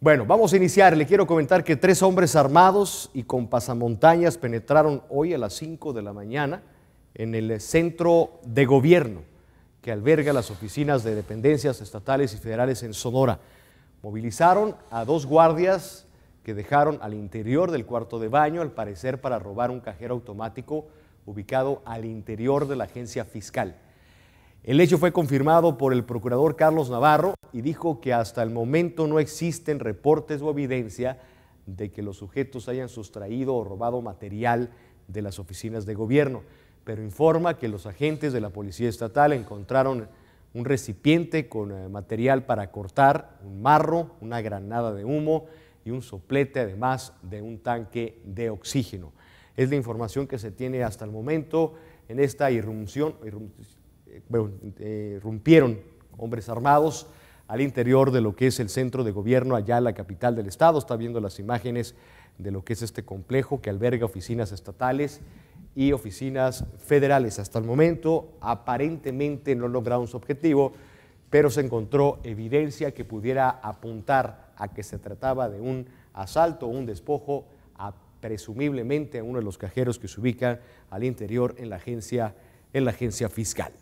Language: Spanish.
Bueno, vamos a iniciar. Le quiero comentar que tres hombres armados y con pasamontañas penetraron hoy a las 5 de la mañana en el centro de gobierno que alberga las oficinas de dependencias estatales y federales en Sonora. Movilizaron a dos guardias que dejaron al interior del cuarto de baño, al parecer para robar un cajero automático ubicado al interior de la agencia fiscal. El hecho fue confirmado por el procurador Carlos Navarro y dijo que hasta el momento no existen reportes o evidencia de que los sujetos hayan sustraído o robado material de las oficinas de gobierno, pero informa que los agentes de la Policía Estatal encontraron un recipiente con eh, material para cortar, un marro, una granada de humo y un soplete además de un tanque de oxígeno. Es la información que se tiene hasta el momento en esta irrupción, eh, bueno, eh, rompieron hombres armados al interior de lo que es el centro de gobierno allá en la capital del estado. Está viendo las imágenes de lo que es este complejo que alberga oficinas estatales y oficinas federales. Hasta el momento aparentemente no lograron su objetivo, pero se encontró evidencia que pudiera apuntar a que se trataba de un asalto o un despojo a, presumiblemente a uno de los cajeros que se ubica al interior en la agencia, en la agencia fiscal.